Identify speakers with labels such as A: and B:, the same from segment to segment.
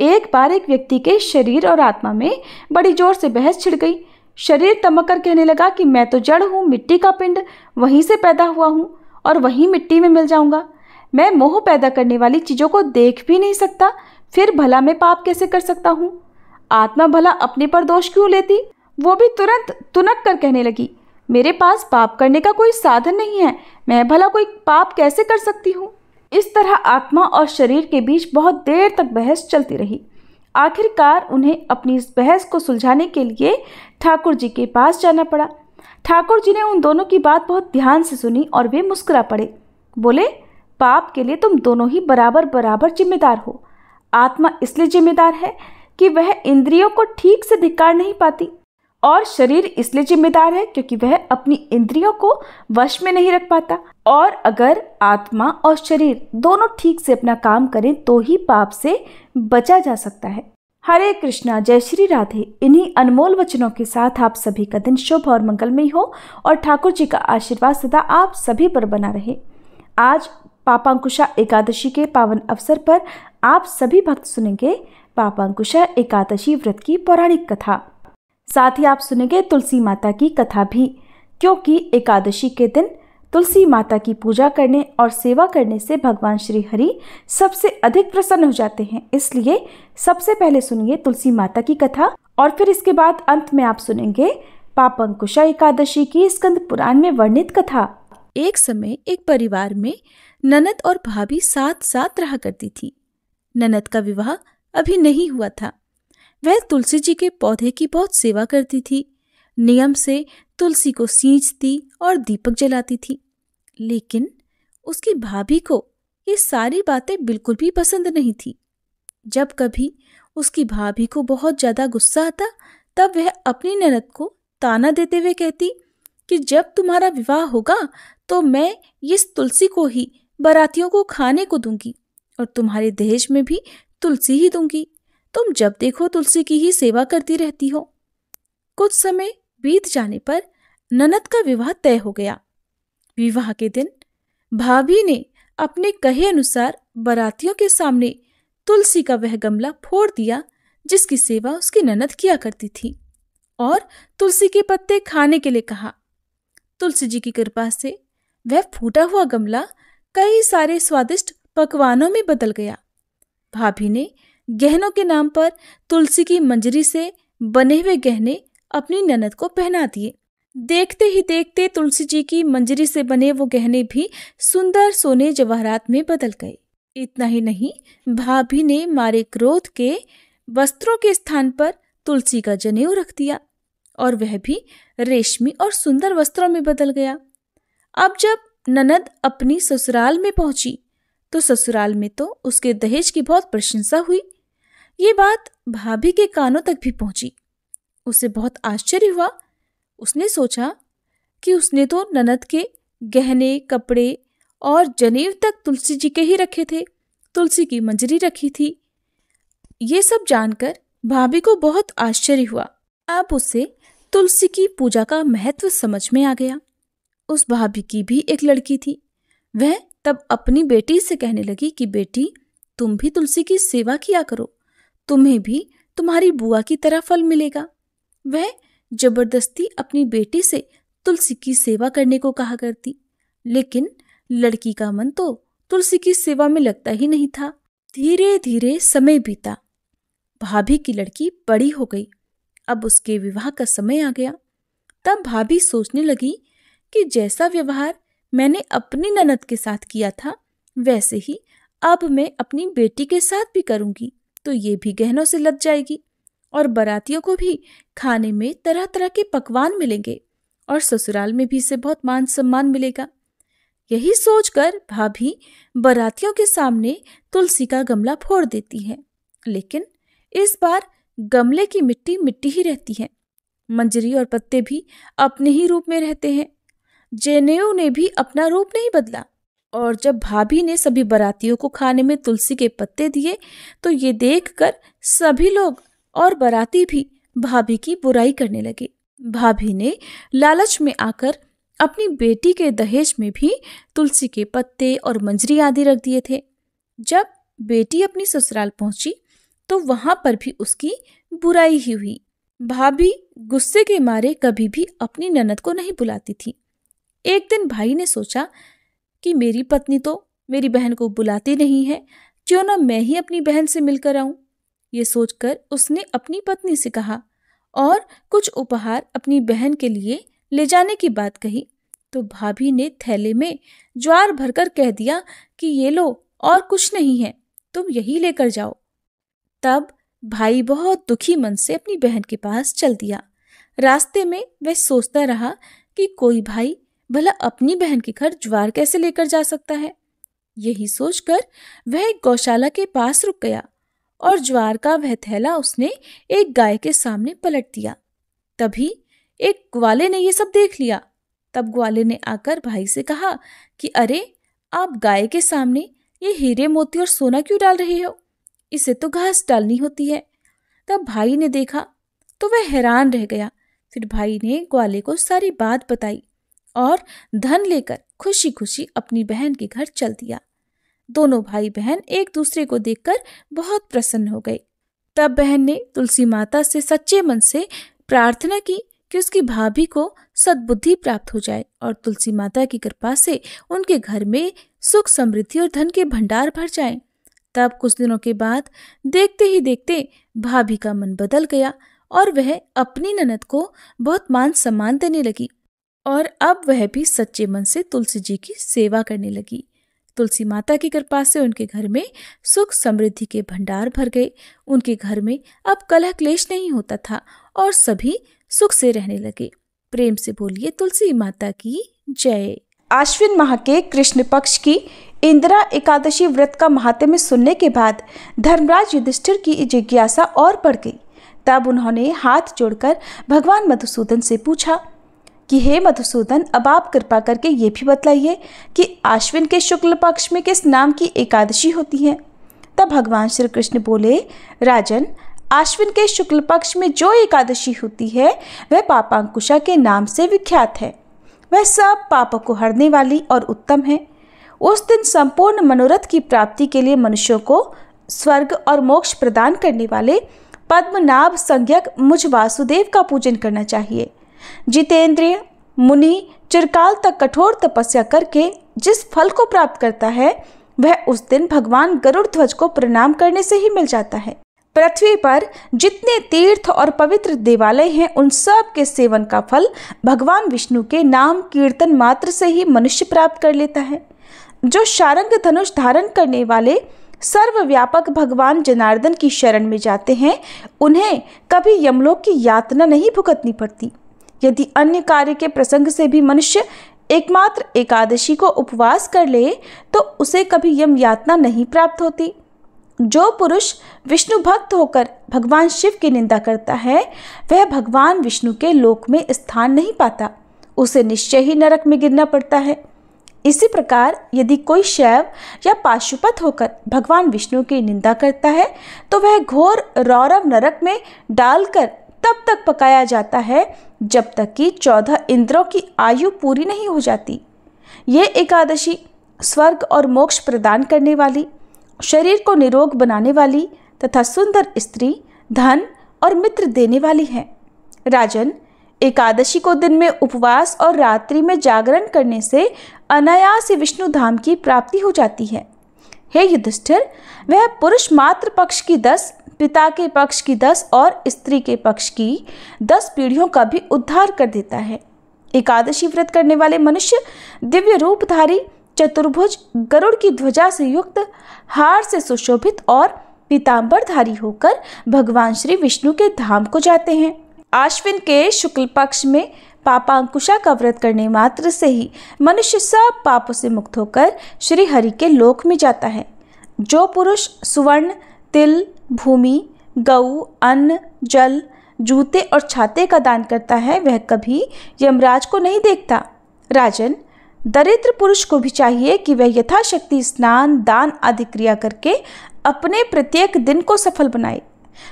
A: एक बार एक व्यक्ति के शरीर और आत्मा में बड़ी जोर से बहस छिड़ गई शरीर तमक कर कहने लगा कि मैं तो जड़ हूँ मिट्टी का पिंड वहीं से पैदा हुआ हूँ और वहीं मिट्टी में मिल जाऊँगा मैं मोह पैदा करने वाली चीज़ों को देख भी नहीं सकता फिर भला मैं पाप कैसे कर सकता हूँ आत्मा भला अपने पर दोष क्यों लेती वो भी तुरंत तुनक कर कहने लगी मेरे पास पाप करने का कोई साधन नहीं है मैं भला कोई पाप कैसे कर सकती हूँ इस तरह आत्मा और शरीर के बीच बहुत देर तक बहस चलती रही आखिरकार उन्हें अपनी इस बहस को सुलझाने के लिए ठाकुर जी के पास जाना पड़ा ठाकुर जी ने उन दोनों की बात बहुत ध्यान से सुनी और वे मुस्कुरा पड़े बोले पाप के लिए तुम दोनों ही बराबर बराबर जिम्मेदार हो आत्मा इसलिए जिम्मेदार है कि वह इंद्रियों को ठीक से धिकार नहीं पाती और शरीर इसलिए जिम्मेदार है क्योंकि वह अपनी इंद्रियों को वश में नहीं रख पाता और अगर आत्मा और शरीर दोनों ठीक से अपना काम करें तो ही पाप से बचा जा सकता है हरे कृष्णा जय श्री राधे इन्हीं अनमोल वचनों के साथ आप सभी का दिन शुभ और मंगलमय हो और ठाकुर जी का आशीर्वाद सदा आप सभी पर बना रहे आज पापांकुशा एकादशी के पावन अवसर पर आप सभी भक्त सुनेंगे पापांकुशा एकादशी व्रत की पौराणिक कथा साथ ही आप सुनेंगे तुलसी माता की कथा भी क्योंकि एकादशी के दिन तुलसी माता की पूजा करने और सेवा करने से भगवान श्री हरि सबसे अधिक प्रसन्न हो जाते हैं इसलिए सबसे पहले सुनिए तुलसी माता की कथा और फिर इसके बाद अंत में आप सुनेंगे पापंकुशा एकादशी की स्कंद पुराण में वर्णित कथा एक समय एक परिवार में ननद और भाभी साथ साथ रहा करती थी ननद का विवाह अभी नहीं हुआ था वह तुलसी जी के पौधे की बहुत सेवा करती थी नियम से तुलसी को सींचती और दीपक जलाती थी लेकिन उसकी भाभी को ये सारी बातें बिल्कुल भी पसंद नहीं थी जब कभी उसकी भाभी को बहुत ज़्यादा गुस्सा आता तब वह अपनी ननद को ताना देते हुए कहती कि जब तुम्हारा विवाह होगा तो मैं इस तुलसी को ही बरातियों को खाने को दूंगी और तुम्हारे दहेज में भी तुलसी ही दूंगी तुम जब देखो तुलसी की ही सेवा करती रहती हो कुछ समय बीत जाने पर ननद का विवाह तय हो गया विवाह के दिन भाभी ने अपने कहे अनुसार बरातियों के सामने तुलसी का वह गमला फोड़ दिया जिसकी सेवा उसकी ननद किया करती थी और तुलसी के पत्ते खाने के लिए कहा तुलसी जी की कृपा से वह फूटा हुआ गमला कई सारे स्वादिष्ट पकवानों में बदल गया भाभी ने गहनों के नाम पर तुलसी की मंजरी से बने हुए गहने अपनी ननद को पहना दिए देखते ही देखते तुलसी जी की मंजरी से बने वो गहने भी सुंदर सोने जवाहरात में बदल गए इतना ही नहीं भाभी ने मारे क्रोध के वस्त्रों के स्थान पर तुलसी का जनेऊ रख दिया और वह भी रेशमी और सुंदर वस्त्रों में बदल गया अब जब ननद अपनी ससुराल में पहुंची तो ससुराल में तो उसके दहेज की बहुत प्रशंसा हुई ये बात भाभी के कानों तक भी पहुंची उसे बहुत आश्चर्य हुआ उसने सोचा कि उसने तो ननद के गहने कपड़े और जनेव तक तुलसी जी के ही रखे थे तुलसी की मंजरी रखी थी ये सब जानकर भाभी को बहुत आश्चर्य हुआ अब उसे तुलसी की पूजा का महत्व समझ में आ गया उस भाभी की भी एक लड़की थी वह तब अपनी बेटी से कहने लगी कि बेटी तुम भी तुलसी की सेवा किया करो तुम्हें भी तुम्हारी बुआ की तरह फल मिलेगा वह जबरदस्ती अपनी बेटी से तुलसी की सेवा करने को कहा करती लेकिन लड़की का मन तो तुलसी की सेवा में लगता ही नहीं था धीरे धीरे समय बीता भाभी की लड़की बड़ी हो गई अब उसके विवाह का समय आ गया तब भाभी सोचने लगी कि जैसा व्यवहार मैंने अपनी ननद के साथ किया था वैसे ही अब मैं अपनी बेटी के साथ भी करूंगी तो ये भी गहनों से लग जाएगी और बारातियों को भी खाने में तरह तरह के पकवान मिलेंगे और ससुराल में भी इसे बहुत मान सम्मान मिलेगा यही सोचकर भाभी बारातियों के सामने तुलसी का गमला फोड़ देती है लेकिन इस बार गमले की मिट्टी मिट्टी ही रहती है मंजरी और पत्ते भी अपने ही रूप में रहते हैं जेनेओ ने भी अपना रूप नहीं बदला और जब भाभी ने सभी बरातियों को खाने में तुलसी के पत्ते दिए तो ये देखकर सभी लोग और बराती भी भाभी की बुराई करने लगे भाभी ने लालच में आकर अपनी बेटी के दहेज में भी तुलसी के पत्ते और मंजरी आदि रख दिए थे जब बेटी अपनी ससुराल पहुंची तो वहां पर भी उसकी बुराई ही हुई भाभी गुस्से के मारे कभी भी अपनी ननद को नहीं बुलाती थी एक दिन भाई ने सोचा कि मेरी पत्नी तो मेरी बहन को बुलाती नहीं है क्यों ना मैं ही अपनी बहन से मिलकर आऊं ये सोचकर उसने अपनी पत्नी से कहा और कुछ उपहार अपनी बहन के लिए ले जाने की बात कही तो भाभी ने थैले में ज्वार भरकर कह दिया कि ये लो और कुछ नहीं है तुम यही लेकर जाओ तब भाई बहुत दुखी मन से अपनी बहन के पास चल दिया रास्ते में वह सोचता रहा कि कोई भाई भला अपनी बहन के घर ज्वार कैसे लेकर जा सकता है यही सोचकर वह एक गौशाला के पास रुक गया और ज्वार का वह थैला उसने एक गाय के सामने पलट दिया तभी एक ग्वाले ने यह सब देख लिया तब ग्वाले ने आकर भाई से कहा कि अरे आप गाय के सामने ये हीरे मोती और सोना क्यों डाल रहे हो इसे तो घास डालनी होती है तब भाई ने देखा तो वह हैरान रह गया फिर भाई ने ग्वाले को सारी बात बताई और धन लेकर खुशी खुशी अपनी बहन के घर चल दिया दोनों भाई बहन एक दूसरे को देखकर बहुत प्रसन्न हो गए तब बहन ने तुलसी माता से सच्चे मन से प्रार्थना की कि उसकी भाभी को सद्बुद्धि प्राप्त हो जाए और तुलसी माता की कृपा से उनके घर में सुख समृद्धि और धन के भंडार भर जाए तब कुछ दिनों के बाद देखते ही देखते भाभी का मन बदल गया और वह अपनी ननद को बहुत मान सम्मान देने लगी और अब वह भी सच्चे मन से तुलसी जी की सेवा करने लगी तुलसी माता की कृपा से उनके घर में सुख समृद्धि के भंडार भर गए उनके घर में अब कलह क्लेश नहीं होता था और सभी सुख से रहने लगे प्रेम से बोलिए तुलसी माता की जय आश्विन माह के कृष्ण पक्ष की इंदिरा एकादशी व्रत का महात्म्य सुनने के बाद धर्मराज युधिष्ठिर की जिज्ञासा और बढ़ गई तब उन्होंने हाथ जोड़कर भगवान मधुसूदन से पूछा कि हे मधुसूदन अब आप कृपा करके ये भी बतलाइए कि आश्विन के शुक्ल पक्ष में किस नाम की एकादशी होती है तब भगवान श्री कृष्ण बोले राजन आश्विन के शुक्ल पक्ष में जो एकादशी होती है वह पापांकुशा के नाम से विख्यात है वह सब पाप को हरने वाली और उत्तम है उस दिन संपूर्ण मनोरथ की प्राप्ति के लिए मनुष्यों को स्वर्ग और मोक्ष प्रदान करने वाले पद्मनाभ संज्ञक मुझ वासुदेव का पूजन करना चाहिए जितेंद्रिय मुनि चिरकाल तक कठोर तपस्या करके जिस फल को प्राप्त करता है वह उस दिन भगवान गरुड़ ध्वज को प्रणाम करने से ही मिल जाता है पृथ्वी पर जितने तीर्थ और पवित्र देवालय हैं उन सब के सेवन का फल भगवान विष्णु के नाम कीर्तन मात्र से ही मनुष्य प्राप्त कर लेता है जो शारंग धनुष धारण करने वाले सर्वव्यापक भगवान जनार्दन की शरण में जाते हैं उन्हें कभी यमलोक की यातना नहीं भुगतनी पड़ती यदि अन्य कार्य के प्रसंग से भी मनुष्य एकमात्र एकादशी को उपवास कर ले तो उसे कभी यम यातना नहीं प्राप्त होती जो पुरुष विष्णु भक्त होकर भगवान शिव की निंदा करता है वह भगवान विष्णु के लोक में स्थान नहीं पाता उसे निश्चय ही नरक में गिरना पड़ता है इसी प्रकार यदि कोई शैव या पाशुपत होकर भगवान विष्णु की निंदा करता है तो वह घोर रौरव नरक में डालकर तब तक पकाया जाता है जब तक कि चौदह इंद्रों की आयु पूरी नहीं हो जाती ये एकादशी स्वर्ग और मोक्ष प्रदान करने वाली शरीर को निरोग बनाने वाली तथा सुंदर स्त्री धन और मित्र देने वाली है राजन एकादशी को दिन में उपवास और रात्रि में जागरण करने से अनायास विष्णु धाम की प्राप्ति हो जाती है हे युधिष्ठिर वह पुरुष मात्र पक्ष की दस पिता के पक्ष की दस और स्त्री के पक्ष की दस पीढ़ियों का भी उद्धार कर देता है एकादशी व्रत करने वाले मनुष्य दिव्य रूपधारी चतुर्भुज गरुड़ की ध्वजा से युक्त हार से सुशोभित और पीताम्बरधारी होकर भगवान श्री विष्णु के धाम को जाते हैं आश्विन के शुक्ल पक्ष में पापांकुशा का व्रत करने मात्र से ही मनुष्य सब पापों से मुक्त होकर श्री हरि के लोक में जाता है जो पुरुष सुवर्ण तिल भूमि गऊ अन्न जल जूते और छाते का दान करता है वह कभी यमराज को नहीं देखता राजन दरिद्र पुरुष को भी चाहिए कि वह यथाशक्ति स्नान दान आदि क्रिया करके अपने प्रत्येक दिन को सफल बनाए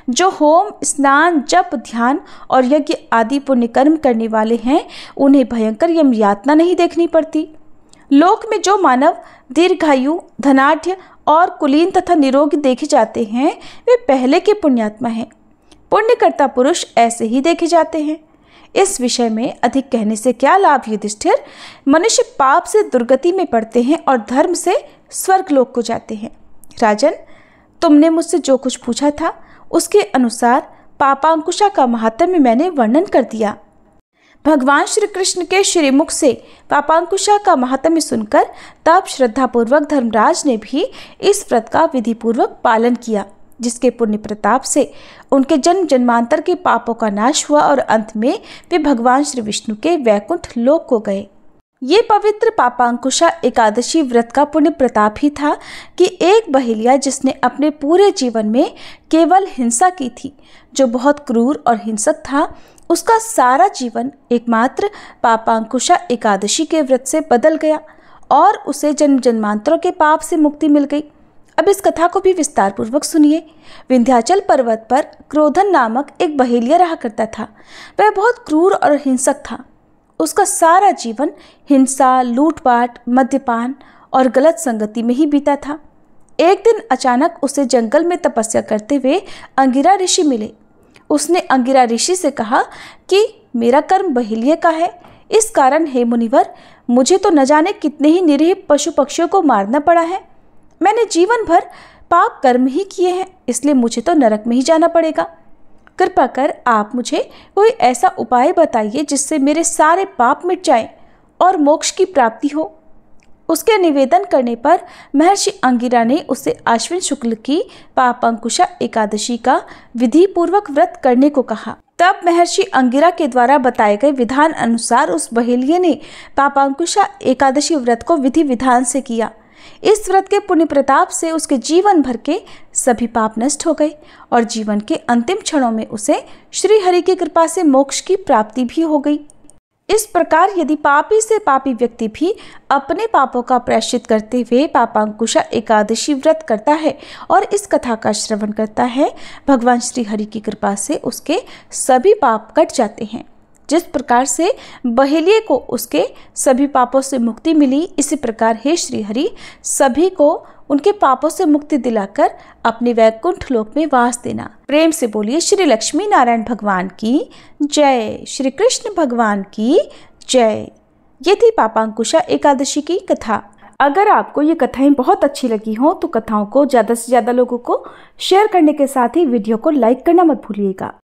A: जो होम स्नान जप ध्यान और यज्ञ आदि पुण्यकर्म करने वाले हैं उन्हें भयंकर यम यातना नहीं देखनी पड़ती लोक में जो मानव दीर्घायु धनाढ़ और कुलीन तथा निरोग देखे जाते हैं वे पहले के पुण्यात्मा हैं पुण्यकर्ता पुरुष ऐसे ही देखे जाते हैं इस विषय में अधिक कहने से क्या लाभ युधिष्ठिर मनुष्य पाप से दुर्गति में पड़ते हैं और धर्म से स्वर्ग लोक को जाते हैं राजन तुमने मुझसे जो कुछ पूछा था उसके अनुसार पापांकुशा का महात्म्य मैंने वर्णन कर दिया भगवान श्री कृष्ण के श्रीमुख से पापांकुशा का महात्म्य सुनकर तब श्रद्धापूर्वक धर्मराज ने भी इस व्रत का विधिपूर्वक पालन किया जिसके पुण्य प्रताप से उनके जन्म जन्मांतर के पापों का नाश हुआ और अंत में वे भगवान श्री विष्णु के वैकुंठ लोक को गए ये पवित्र पापांकुशा एकादशी व्रत का पुण्य प्रताप ही था कि एक बहेलिया जिसने अपने पूरे जीवन में केवल हिंसा की थी जो बहुत क्रूर और हिंसक था उसका सारा जीवन एकमात्र पापांकुशा एकादशी के व्रत से बदल गया और उसे जन्म जन्मांतरों के पाप से मुक्ति मिल गई अब इस कथा को भी विस्तार पूर्वक सुनिए विंध्याचल पर्वत पर क्रोधन नामक एक बहेलिया रहा करता था वह बहुत क्रूर और हिंसक था उसका सारा जीवन हिंसा लूटपाट मद्यपान और गलत संगति में ही बीता था एक दिन अचानक उसे जंगल में तपस्या करते हुए अंगिरा ऋषि मिले उसने अंगिरा ऋषि से कहा कि मेरा कर्म बहिल्य का है इस कारण हे मुनिवर मुझे तो न जाने कितने ही निरीह पशु पक्षियों को मारना पड़ा है मैंने जीवन भर पाप कर्म ही किए हैं इसलिए मुझे तो नरक में ही जाना पड़ेगा कृपा कर आप मुझे कोई ऐसा उपाय बताइए जिससे मेरे सारे पाप मिट जाएं और मोक्ष की प्राप्ति हो उसके निवेदन करने पर महर्षि अंगिरा ने उसे अश्विन शुक्ल की पाप अंकुशा एकादशी का विधि पूर्वक व्रत करने को कहा तब महर्षि अंगिरा के द्वारा बताए गए विधान अनुसार उस बहेलिये ने पापांकुशा एकादशी व्रत को विधि विधान से किया इस व्रत के पुण्य प्रताप से उसके जीवन भर के सभी पाप नष्ट हो गए और जीवन के अंतिम क्षणों में उसे श्री हरि की कृपा से मोक्ष की प्राप्ति भी हो गई इस प्रकार यदि पापी से पापी व्यक्ति भी अपने पापों का प्रायश्चित करते हुए पापांकुशा एकादशी व्रत करता है और इस कथा का श्रवण करता है भगवान श्री हरि की कृपा से उसके सभी पाप कट जाते हैं जिस प्रकार से बहेलिए को उसके सभी पापों से मुक्ति मिली इसी प्रकार हे श्रीहरि सभी को उनके पापों से मुक्ति दिलाकर अपने वैकुंठ लोक में वास देना प्रेम से बोलिए श्री लक्ष्मी नारायण भगवान की जय श्री कृष्ण भगवान की जय ये थी पापांकुशा एकादशी की कथा अगर आपको ये कथाएं बहुत अच्छी लगी हो तो कथाओं को ज़्यादा से ज़्यादा लोगों को शेयर करने के साथ ही वीडियो को लाइक करना मत भूलिएगा